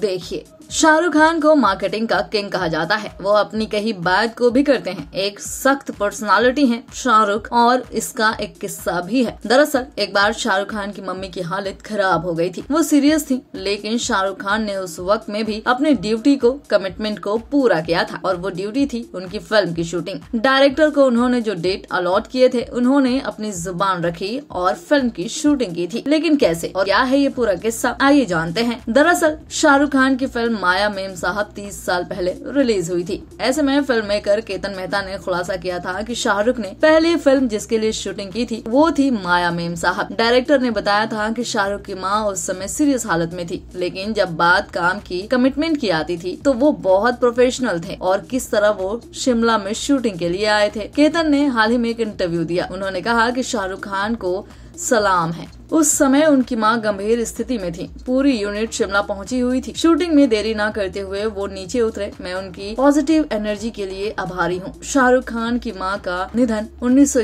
देखिए शाहरुख खान को मार्केटिंग का किंग कहा जाता है वो अपनी कही बात को भी करते हैं एक सख्त पर्सनालिटी हैं शाहरुख और इसका एक किस्सा भी है दरअसल एक बार शाहरुख खान की मम्मी की हालत खराब हो गई थी वो सीरियस थी लेकिन शाहरुख खान ने उस वक्त में भी अपनी ड्यूटी को कमिटमेंट को पूरा किया था और वो ड्यूटी थी उनकी फिल्म की शूटिंग डायरेक्टर को उन्होंने जो डेट अलॉट किए थे उन्होंने अपनी जुबान रखी और फिल्म की शूटिंग की थी लेकिन कैसे और क्या है ये पूरा किस्सा आइए जानते हैं दरअसल शाहरुख खान की फिल्म माया मेम साहब 30 साल पहले रिलीज हुई थी ऐसे में फिल्म मेकर केतन मेहता ने खुलासा किया था कि शाहरुख ने पहली फिल्म जिसके लिए शूटिंग की थी वो थी माया मेम साहब डायरेक्टर ने बताया था की शाहरुख की माँ उस समय सीरियस हालत में थी लेकिन जब बात काम की कमिटमेंट की आती थी तो वो बहुत प्रोफेशनल थे और किस तरह वो शिमला में शूटिंग के लिए आए थे केतन ने हाल ही में एक इंटरव्यू दिया उन्होंने कहा की शाहरुख खान को सलाम है उस समय उनकी मां गंभीर स्थिति में थी पूरी यूनिट शिमला पहुंची हुई थी शूटिंग में देरी ना करते हुए वो नीचे उतरे मैं उनकी पॉजिटिव एनर्जी के लिए आभारी हूँ शाहरुख खान की मां का निधन उन्नीस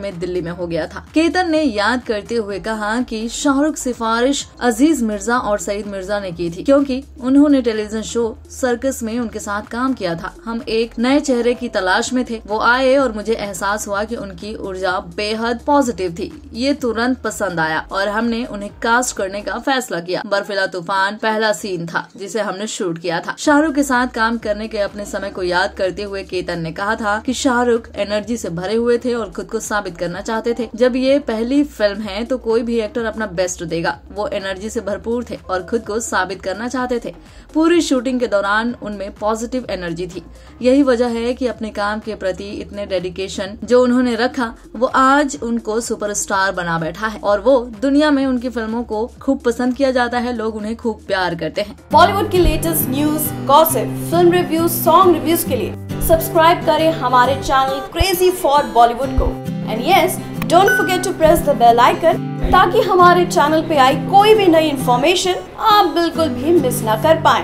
में दिल्ली में हो गया था केतन ने याद करते हुए कहा कि शाहरुख सिफारिश अजीज मिर्जा और सईद मिर्जा ने की थी क्योंकि उन्होंने टेलीविजन शो सर्कस में उनके साथ काम किया था हम एक नए चेहरे की तलाश में थे वो आए और मुझे एहसास हुआ की उनकी ऊर्जा बेहद पॉजिटिव थी ये तो तुरंत पसंद आया और हमने उन्हें कास्ट करने का फैसला किया बर्फीला तूफान पहला सीन था जिसे हमने शूट किया था शाहरुख के साथ काम करने के अपने समय को याद करते हुए केतन ने कहा था कि शाहरुख एनर्जी से भरे हुए थे और खुद को साबित करना चाहते थे जब ये पहली फिल्म है तो कोई भी एक्टर अपना बेस्ट देगा वो एनर्जी से भरपूर थे और खुद को साबित करना चाहते थे पूरी शूटिंग के दौरान उनमें पॉजिटिव एनर्जी थी यही वजह है कि अपने काम के प्रति इतने डेडिकेशन जो उन्होंने रखा वो आज उनको सुपरस्टार बना बना बैठा है और वो दुनिया में उनकी फिल्मों को खूब पसंद किया जाता है लोग उन्हें खूब प्यार करते हैं बॉलीवुड की latest news gossip film reviews song reviews के लिए सब्सक्राइब करें हमारे चैनल क्रेजी फॉर बॉलीवुड को and yes don't forget to press the bell icon ताकि हमारे चैनल पे आई कोई भी नई इन्फॉर्मेशन आप बिल्कुल भी मिस ना कर पाए